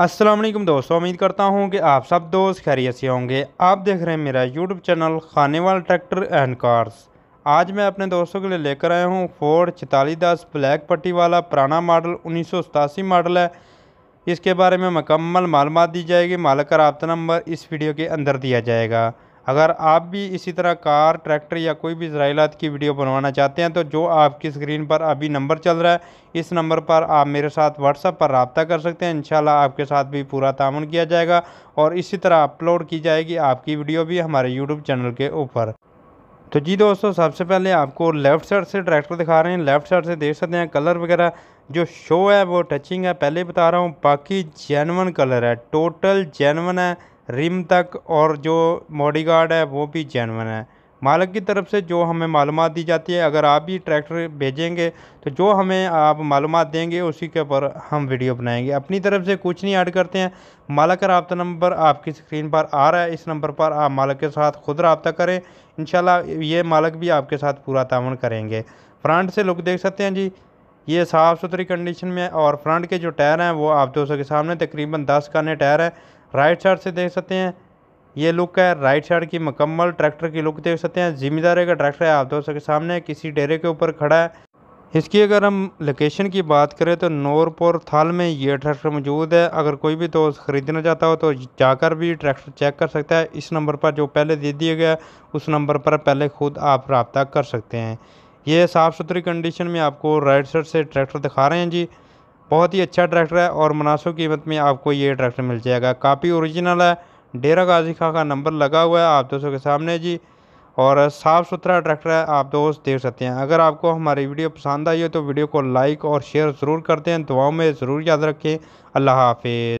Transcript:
असलम दोस्तों उम्मीद करता हूँ कि आप सब दोस्त खैरियत से होंगे आप देख रहे हैं मेरा यूट्यूब चैनल खाने वाल ट्रैक्टर एंड कार्स आज मैं अपने दोस्तों के लिए लेकर आया हूँ फोर्ड चतालीस दस ब्लैक पट्टी वाला पुराना मॉडल उन्नीस मॉडल है इसके बारे में मकम्मल मालूम दी जाएगी मालक का रबता नंबर इस वीडियो के अंदर दिया जाएगा अगर आप भी इसी तरह कार ट्रैक्टर या कोई भी ज़राइलात की वीडियो बनवाना चाहते हैं तो जो आपकी स्क्रीन पर अभी नंबर चल रहा है इस नंबर पर आप मेरे साथ व्हाट्सअप पर रबता कर सकते हैं इन आपके साथ भी पूरा तामन किया जाएगा और इसी तरह अपलोड की जाएगी आपकी वीडियो भी हमारे यूट्यूब चैनल के ऊपर तो जी दोस्तों सबसे पहले आपको लेफ़्ट साइड से ट्रैक्टर दिखा रहे हैं लेफ़्ट साइड से देख सकते हैं कलर वगैरह जो शो है वो टचिंग है पहले बता रहा हूँ बाकी जेनवन कलर है टोटल जेनवन है रिम तक और जो बॉडी गार्ड है वो भी जैनवन है मालक की तरफ से जो हमें मालूम दी जाती है अगर आप भी ट्रैक्टर भेजेंगे तो जो हमें आप मालूम देंगे उसी के ऊपर हम वीडियो बनाएंगे अपनी तरफ से कुछ नहीं ऐड करते हैं मालक का रबता नंबर आपकी स्क्रीन पर आ रहा है इस नंबर पर आप मालक के साथ खुद रबता करें इन ये मालक भी आपके साथ पूरा तावन करेंगे फ्रंट से लुक देख सकते हैं जी ये साफ़ सुथरी कंडीशन में है और फ्रंट के जो टायर हैं वो आप दोस्तों के सामने तकरीबन दस काने टायर हैं राइट साइड से देख सकते हैं ये लुक है राइट साइड की मकम्मल ट्रैक्टर की लुक देख सकते हैं ज़िम्मेदारी का ट्रैक्टर है आप दोस्तों के सामने किसी डेरे के ऊपर खड़ा है इसकी अगर हम लोकेशन की बात करें तो नोरपुर थाल में ये ट्रैक्टर मौजूद है अगर कोई भी दोस्त ख़रीदना चाहता हो तो जाकर भी ट्रैक्टर चेक कर सकता है इस नंबर पर जो पहले दे दिया गया उस नंबर पर पहले ख़ुद आप रबता कर सकते हैं ये साफ़ सुथरी कंडीशन में आपको राइट साइड से ट्रैक्टर दिखा रहे हैं जी बहुत ही अच्छा ट्रैक्टर है और मुनासिब कीमत में आपको ये ट्रैक्टर मिल जाएगा काफ़ी ओरिजिनल है डेरा गाजी खां का नंबर लगा हुआ है आप दोस्तों के सामने जी और साफ़ सुथरा ट्रैक्टर है आप दोस्त देख सकते हैं अगर आपको हमारी वीडियो पसंद आई हो तो वीडियो को लाइक और शेयर ज़रूर करते हैं दुआओं में ज़रूर याद रखें अल्लाह हाफिज़